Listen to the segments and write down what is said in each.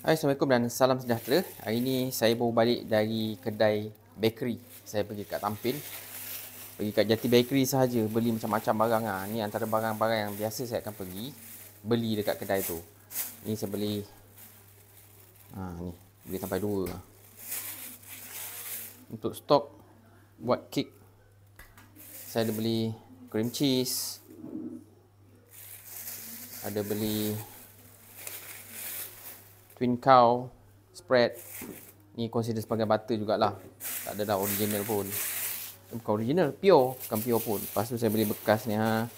Hai, Assalamualaikum dan salam sejahtera. Hari ini saya baru balik dari kedai bakery. Saya pergi kat Tampil, Pergi kat Jati Bakery sahaja beli macam-macam barang ah. Ni antara barang-barang yang biasa saya akan pergi beli dekat kedai tu. Ni saya beli ha ni, beli sampai dua lah. Untuk stok buat kek. Saya ada beli cream cheese. Ada beli twin cow spread ni consider sebagai butter jugalah tak ada dah original pun eh, bukan original pure bukan pure pun lepas tu saya beli bekas ni ha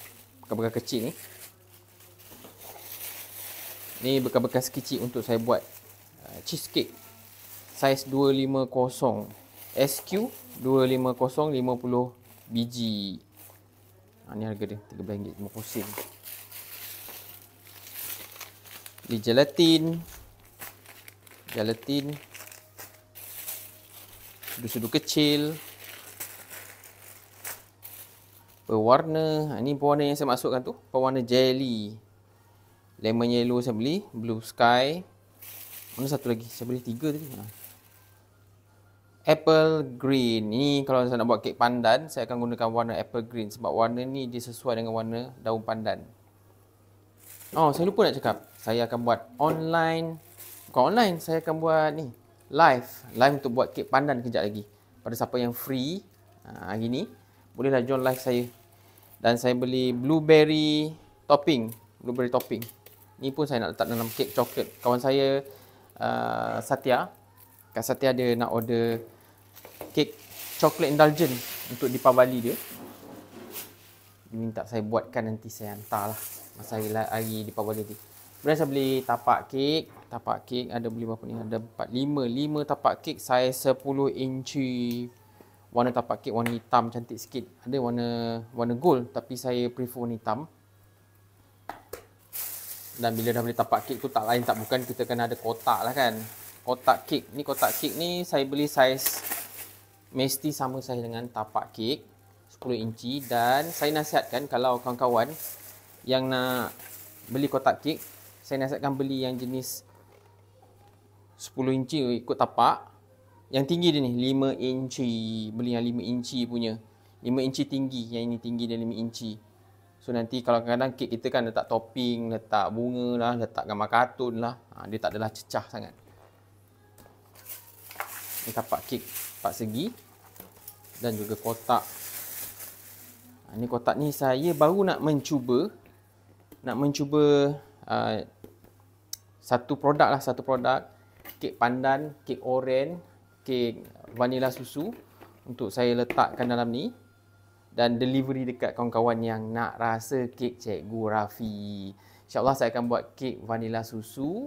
bekas-bekas kecil ni ni bekas-bekas kecil untuk saya buat uh, cheesecake saiz 250 SQ 250 50 biji ha, ni harga dia RM3.50 di gelatin gelatin, sudu-sudu kecil, pewarna, ini ah, pewarna yang saya masukkan tu, pewarna jelly, lemon yellow saya beli, blue sky, mana satu lagi, saya beli tiga tadi, ah. apple green, Ini kalau saya nak buat kek pandan, saya akan gunakan warna apple green, sebab warna ni dia sesuai dengan warna daun pandan. Oh, saya lupa nak cakap. Saya akan buat online Bukan online, saya akan buat ni Live, live untuk buat kek pandan kejap lagi Pada siapa yang free ha, Hari ni, bolehlah join live saya Dan saya beli blueberry topping Blueberry topping Ni pun saya nak letak dalam kek coklat Kawan saya uh, Satya Kak Satya dia nak order Kek coklat indulgent Untuk di dipabali dia minta saya buatkan nanti saya hantar lah Masa hari, hari di Pabali nanti Kemudian saya beli tapak kek tapak kek ada beli berapa ni? Ada 4, 5. tapak kek saiz 10 inci. Warna tapak kek warna hitam cantik sikit. Ada warna warna gold tapi saya prefer warna hitam. Dan bila dah beli tapak kek tu tak lain tak bukan kita kena ada kotak lah kan. Kotak kek. Ni kotak kek ni saya beli saiz mesti sama saiz dengan tapak kek. 10 inci dan saya nasihatkan kalau kawan-kawan yang nak beli kotak kek saya nasihatkan beli yang jenis 10 inci ikut tapak yang tinggi dia ni 5 inci beli yang 5 inci punya 5 inci tinggi yang ini tinggi dia 5 inci so nanti kalau kadang-kadang kek kita kan letak topping letak bunga lah letak gambar katun lah ha, dia tak adalah cecah sangat ni tapak kek tapak segi dan juga kotak ha, ni kotak ni saya baru nak mencuba nak mencuba uh, satu produk lah satu produk kek pandan, kek oren, kek vanila susu untuk saya letakkan dalam ni dan delivery dekat kawan-kawan yang nak rasa kek cikgu Rafi. InsyaAllah saya akan buat kek vanila susu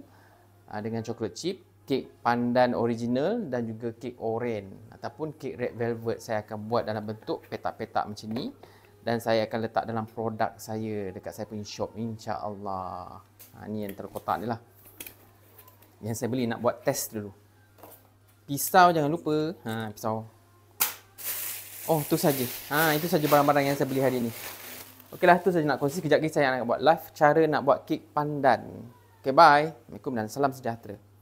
ah, dengan coklat chip, kek pandan original dan juga kek oren ataupun kek red velvet saya akan buat dalam bentuk petak-petak macam ni dan saya akan letak dalam produk saya dekat saya punya shop insya-Allah. Ha ni yang terkotak ni lah yang saya beli nak buat test dulu. Pisau jangan lupa. Ha pisau. Oh tu saja. Ha itu saja barang-barang yang saya beli hari ni. Okeylah tu saja nak kongsi kejap lagi saya nak buat live cara nak buat kek pandan. Okey bye. Assalamualaikum dan salam sejahtera.